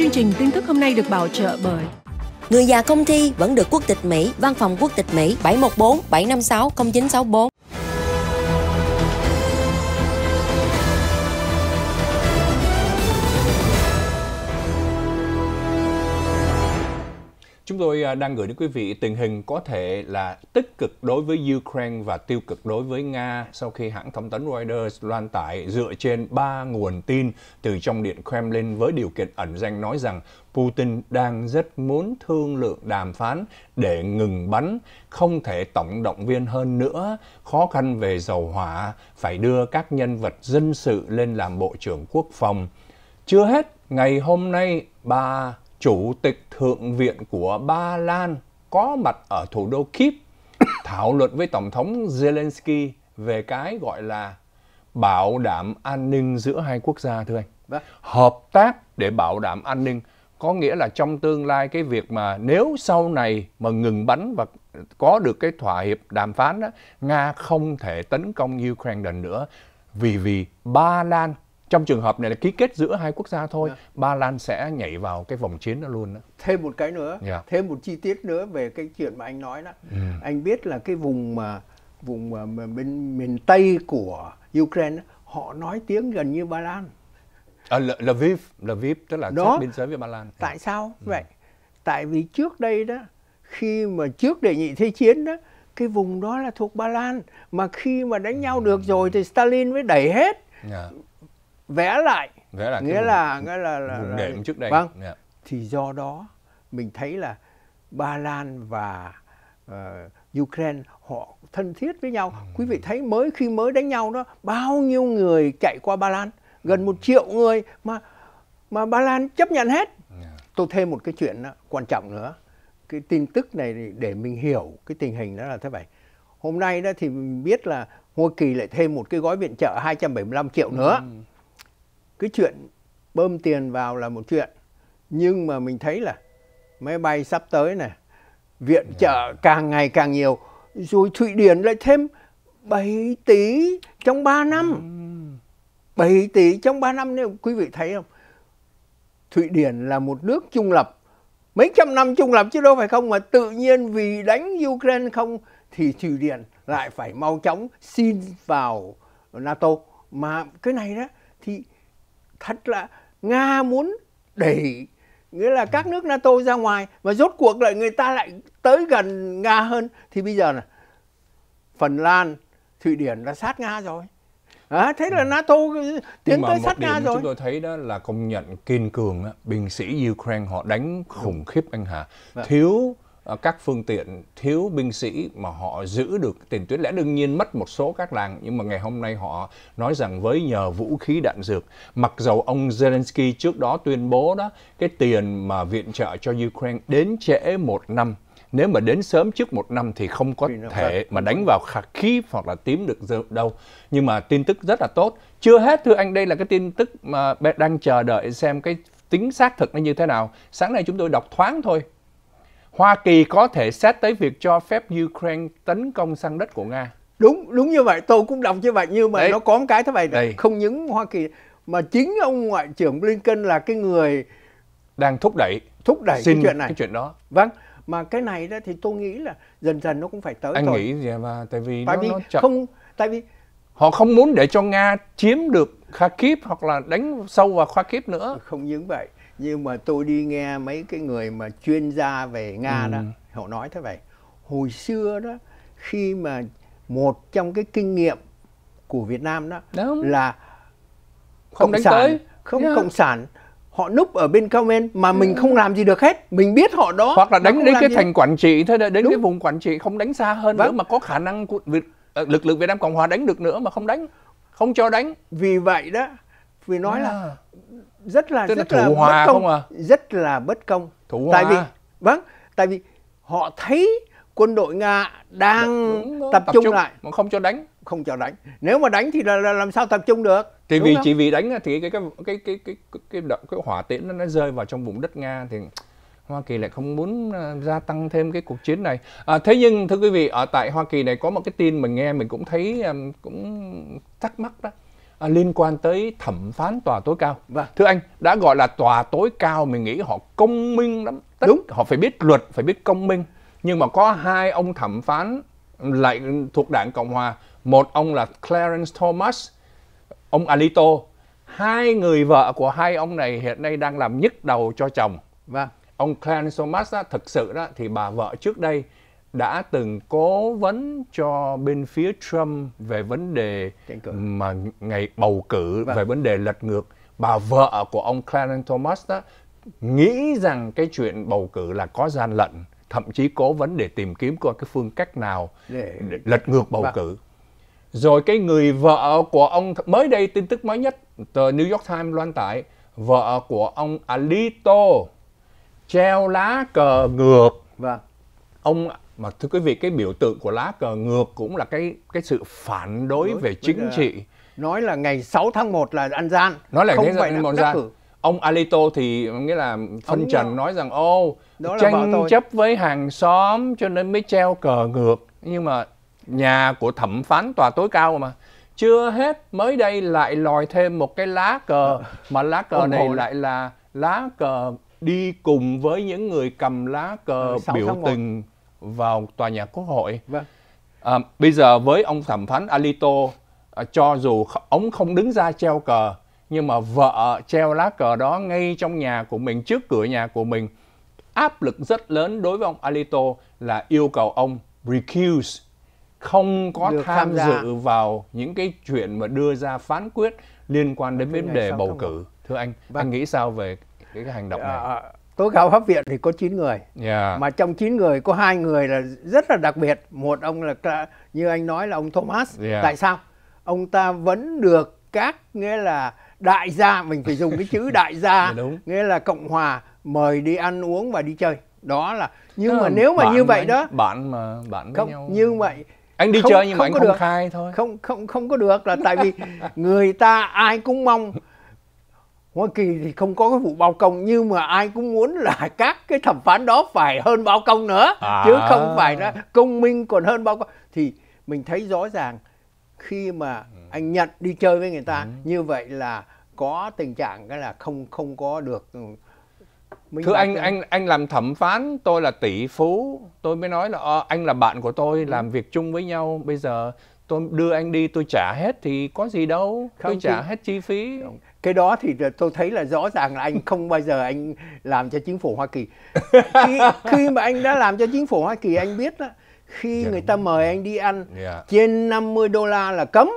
Chương trình tin tức hôm nay được bảo trợ bởi Người già không thi vẫn được quốc tịch Mỹ, văn phòng quốc tịch Mỹ 714 756 0964 Chúng tôi à, đang gửi đến quý vị tình hình có thể là tích cực đối với Ukraine và tiêu cực đối với Nga sau khi hãng thông tấn Reuters loan tải dựa trên ba nguồn tin từ trong Điện Kremlin với điều kiện ẩn danh nói rằng Putin đang rất muốn thương lượng đàm phán để ngừng bắn, không thể tổng động viên hơn nữa, khó khăn về dầu hỏa, phải đưa các nhân vật dân sự lên làm Bộ trưởng Quốc phòng. Chưa hết, ngày hôm nay, bà Chủ tịch Thượng viện của Ba Lan có mặt ở thủ đô Kiev thảo luận với Tổng thống Zelensky về cái gọi là bảo đảm an ninh giữa hai quốc gia thưa anh. Vâng. Hợp tác để bảo đảm an ninh có nghĩa là trong tương lai cái việc mà nếu sau này mà ngừng bắn và có được cái thỏa hiệp đàm phán đó, Nga không thể tấn công Ukraine lần nữa vì vì Ba Lan trong trường hợp này là ký kết giữa hai quốc gia thôi yeah. Dạ. ba lan sẽ nhảy vào cái vòng chiến đó luôn đó thêm một cái nữa yeah. Dạ. thêm một chi tiết nữa về cái chuyện mà anh nói đó ừ. anh biết là cái vùng mà vùng mà bên miền tây của ukraine đó, họ nói tiếng gần như ba lan à, L- lviv lviv tức là đó. biên giới với ba lan tại yeah. Dạ. sao ừ. vậy tại vì trước đây đó khi mà trước đề nghị thế chiến đó cái vùng đó là thuộc ba lan mà khi mà đánh nhau ừ. được rồi thì stalin mới đẩy hết yeah vẽ lại vẽ lại nghĩa là nghĩa là, là, là, trước đây vâng yeah. Dạ. thì do đó mình thấy là Ba Lan và uh, Ukraine họ thân thiết với nhau. Ừ. Quý vị thấy mới khi mới đánh nhau đó bao nhiêu người chạy qua Ba Lan, gần một triệu người mà mà Ba Lan chấp nhận hết. Dạ. Tôi thêm một cái chuyện đó, quan trọng nữa, cái tin tức này để mình hiểu cái tình hình đó là thế này. Hôm nay đó thì mình biết là Hoa Kỳ lại thêm một cái gói viện trợ 275 triệu nữa. Ừ cái chuyện bơm tiền vào là một chuyện nhưng mà mình thấy là máy bay sắp tới này viện ừ. trợ càng ngày càng nhiều rồi thụy điển lại thêm 7 tỷ trong 3 năm 7 ừ. tỷ trong 3 năm nếu quý vị thấy không thụy điển là một nước trung lập mấy trăm năm trung lập chứ đâu phải không mà tự nhiên vì đánh ukraine không thì thụy điển lại phải mau chóng xin vào nato mà cái này đó thì thật là nga muốn đẩy nghĩa là các nước nato ra ngoài và rốt cuộc lại người ta lại tới gần nga hơn thì bây giờ là phần lan thụy điển là sát nga rồi À, thế là ừ. NATO tiến Nhưng tới sát Nga rồi. Chúng tôi thấy đó là công nhận kiên cường, binh sĩ Ukraine họ đánh khủng khiếp anh Hà, vâng. thiếu Ờ, các phương tiện thiếu binh sĩ mà họ giữ được tiền tuyến lẽ đương nhiên mất một số các làng nhưng mà ngày hôm nay họ nói rằng với nhờ vũ khí đạn dược mặc dầu ông Zelensky trước đó tuyên bố đó cái tiền mà viện trợ cho Ukraine đến trễ một năm nếu mà đến sớm trước một năm thì không có thể mà đánh vào khí hoặc là tím được đâu. Nhưng mà tin tức rất là tốt. Chưa hết thưa anh, đây là cái tin tức mà đang chờ đợi xem cái tính xác thực nó như thế nào. Sáng nay chúng tôi đọc thoáng thôi, Hoa Kỳ có thể xét tới việc cho phép Ukraine tấn công sang đất của Nga. Đúng, đúng như vậy. Tôi cũng đọc như vậy nhưng mà Đấy. nó có một cái thế này. Đấy. Không những Hoa Kỳ mà chính ông Ngoại trưởng Blinken là cái người đang thúc đẩy thúc đẩy Xin cái chuyện này. cái chuyện đó. Vâng mà cái này đó thì tôi nghĩ là dần dần nó cũng phải tới anh thôi. nghĩ gì mà tại vì tại nó, vì nó chậm. không tại vì họ không muốn để cho nga chiếm được kharkiv hoặc là đánh sâu vào kharkiv nữa không những vậy nhưng mà tôi đi nghe mấy cái người mà chuyên gia về nga ừ. đó họ nói thế vậy hồi xưa đó khi mà một trong cái kinh nghiệm của Việt Nam đó Đúng. là không cộng sản tới. không yeah. cộng sản họ núp ở bên cao bên mà ừ. mình không làm gì được hết mình biết họ đó hoặc là đánh đến cái thành quản trị thôi đến Đúng. cái vùng quản trị không đánh xa hơn vâng. nữa mà có khả năng của Việt, ờ, lực lượng Việt Nam Cộng Hòa đánh được nữa mà không đánh không cho đánh vì vậy đó vì nói à. là rất là Tức rất là, là hòa bất công, không à? rất là bất công. Thủ tại vì à? vâng, tại vì họ thấy quân đội Nga đang dạ, đúng, đúng, tập, tập trung, trung lại, không cho đánh, không cho đánh. Nếu mà đánh thì là, là làm sao tập trung được? Thì đúng vì không? chỉ vì đánh thì cái cái cái cái cái cái, cái, cái, cái hỏa tiễn nó, rơi vào trong vùng đất Nga thì Hoa Kỳ lại không muốn ờ, gia tăng thêm cái cuộc chiến này. À, thế nhưng thưa quý vị, ở tại Hoa Kỳ này có một cái tin mình nghe mình cũng thấy cũng thắc mắc đó À, liên quan tới thẩm phán tòa tối cao. Vâng. Thưa anh, đã gọi là tòa tối cao mình nghĩ họ công minh lắm. Tất, Đúng. Họ phải biết luật, phải biết công minh. Nhưng mà có hai ông thẩm phán lại thuộc đảng Cộng Hòa. Một ông là Clarence Thomas, ông Alito. Hai người vợ của hai ông này hiện nay đang làm nhức đầu cho chồng. Vâng. Ông Clarence Thomas á, thực sự đó thì bà vợ trước đây đã từng cố vấn cho bên phía Trump về vấn đề mà ngày bầu cử vâng. về vấn đề lật ngược bà vợ của ông Clarence Thomas đó nghĩ rằng cái chuyện bầu cử là có gian lận thậm chí cố vấn để tìm kiếm qua cái phương cách nào để lật ngược bầu vâng. cử rồi cái người vợ của ông mới đây tin tức mới nhất tờ New York Times loan tải vợ của ông Alito treo lá cờ ngược vâng ông mà thưa quý vị cái biểu tượng của lá cờ ngược cũng là cái cái sự phản đối Đối, về chính à, trị nói là ngày 6 tháng 1 là ăn gian nói là không ngày phải là gian ông Alito thì nghĩa là phân trần nhau. nói rằng ô Đó tranh chấp với hàng xóm cho nên mới treo cờ ngược nhưng mà nhà của thẩm phán tòa tối cao mà chưa hết mới đây lại lòi thêm một cái lá cờ ờ, mà lá cờ này lại là lá cờ đi cùng với những người cầm lá cờ ừ, biểu tình vào tòa nhà quốc hội vâng. à, bây giờ với ông thẩm phán alito à, cho dù ông không đứng ra treo cờ nhưng mà vợ treo lá cờ đó ngay trong nhà của mình trước cửa nhà của mình áp lực rất lớn đối với ông alito là yêu cầu ông recuse không có tham, tham dự vào những cái chuyện mà đưa ra phán quyết liên quan đến vấn đề bầu cử thưa anh vâng. anh nghĩ sao về cái hành động này à, ờ, ờ. tố cáo pháp viện thì có 9 người yeah. Dạ. mà trong 9 người có hai người là rất là đặc biệt một ông là như anh nói là ông Thomas yeah. Dạ. tại sao ông ta vẫn được các nghĩa là đại gia mình phải dùng cái chữ đại gia dạ, đúng. nghĩa là cộng hòa mời đi ăn uống và đi chơi đó là nhưng đó ờ, mà nếu mà như vậy anh, đó bạn mà bạn không nhau... như vậy anh đi không, chơi nhưng không mà anh không được. khai thôi không không không có được là tại vì người ta ai cũng mong Hoa Kỳ thì không có cái vụ bao công nhưng mà ai cũng muốn là các cái thẩm phán đó phải hơn bao công nữa à. chứ không phải là công minh còn hơn bao công thì mình thấy rõ ràng khi mà ừ. anh nhận đi chơi với người ta ừ. như vậy là có tình trạng cái là không không có được ừ, mình Thưa anh, anh anh làm thẩm phán, tôi là tỷ phú, tôi mới nói là à, anh là bạn của tôi, ừ. làm việc chung với nhau. Bây giờ tôi đưa anh đi, tôi trả hết thì có gì đâu, không tôi trả chi... hết chi phí. Không cái đó thì tôi thấy là rõ ràng là anh không bao giờ anh làm cho chính phủ Hoa Kỳ khi, khi mà anh đã làm cho chính phủ Hoa Kỳ anh biết đó khi yeah. Dạ. người ta mời anh đi ăn yeah. Dạ. trên 50 đô la là cấm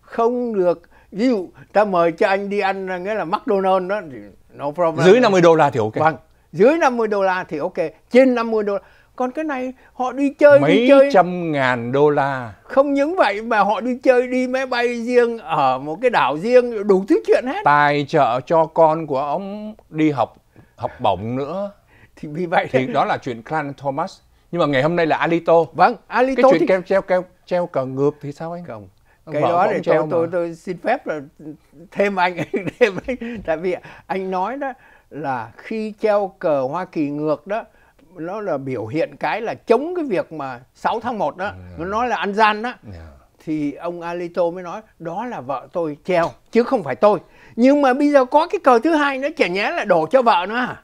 không được ví dụ ta mời cho anh đi ăn nghĩa là McDonald's đó thì no problem dưới 50 đô la thì ok vâng dưới 50 đô la thì ok trên 50 đô la còn cái này họ đi chơi mấy đi chơi. mấy trăm ngàn đô la không những vậy mà họ đi chơi đi máy bay riêng ở một cái đảo riêng đủ thứ chuyện hết tài trợ cho con của ông đi học học bổng nữa thì vì vậy thì đó là chuyện Clan Thomas nhưng mà ngày hôm nay là Alito vâng Alito cái chuyện thì... treo treo treo, treo cờ ngược thì sao anh không cái Vợ đó thì tôi, tôi tôi xin phép là thêm anh thêm anh tại vì anh nói đó là khi treo cờ Hoa Kỳ ngược đó nó là biểu hiện cái là chống cái việc mà 6 tháng 1 đó dạ. nó nói là ăn gian đó dạ. thì ông Alito mới nói đó là vợ tôi treo chứ không phải tôi nhưng mà bây giờ có cái cờ thứ hai nó chả nhẽ là đổ cho vợ nữa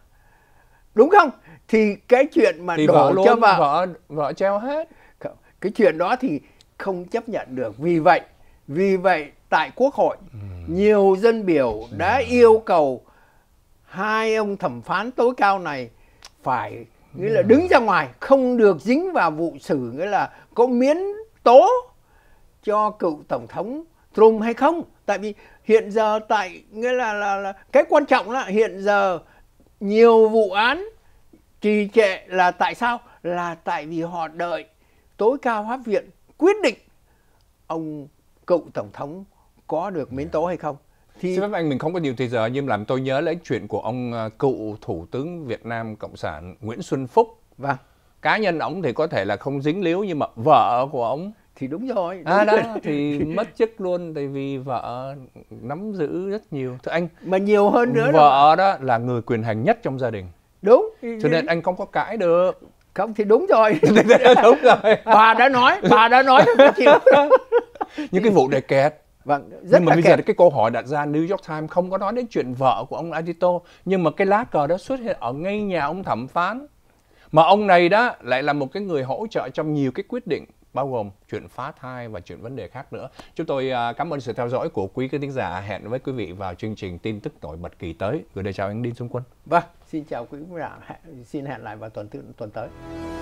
đúng không thì cái chuyện mà thì đổ vợ cho vợ vợ vợ treo hết cái chuyện đó thì không chấp nhận được vì vậy vì vậy tại quốc hội ừ. nhiều dân biểu đã ừ. yêu cầu hai ông thẩm phán tối cao này phải nghĩa là đứng ra ngoài không được dính vào vụ xử nghĩa là có miễn tố cho cựu tổng thống Trump hay không tại vì hiện giờ tại nghĩa là là, là cái quan trọng là hiện giờ nhiều vụ án trì trệ là tại sao là tại vì họ đợi tối cao pháp viện quyết định ông cựu tổng thống có được miễn tố hay không khi xin phép anh mình không có nhiều thời giờ nhưng làm tôi nhớ lấy chuyện của ông ờ, cựu thủ tướng Việt Nam cộng sản Nguyễn Xuân Phúc vâng cá nhân ông thì có thể là không dính líu nhưng mà vợ của ông thì đúng rồi đúng à đó thì mất chức luôn tại vì vợ nắm giữ rất nhiều thưa anh mà nhiều hơn nữa vợ đâu. đó là người quyền hành nhất trong gia đình đúng cho nên anh không có cãi được không thì đúng rồi đúng rồi bà đã nói bà đã nói những cái vụ đề kẹt Vâng, rất nhưng mà bây kể. giờ cái câu hỏi đặt ra New York Times không có nói đến chuyện vợ của ông Adito nhưng mà cái lá cờ đó xuất hiện ở ngay nhà ông thẩm phán mà ông này đó lại là một cái người hỗ trợ trong nhiều cái quyết định bao gồm chuyện phá thai và chuyện vấn đề khác nữa. Chúng tôi à, cảm ơn sự theo dõi của quý khán thính giả. Hẹn với quý vị vào chương trình tin tức nổi bật kỳ tới. Gửi lời chào anh Đinh Xuân Quân. Vâng, xin chào quý vị. Xin hẹn lại vào tuần tuần tới.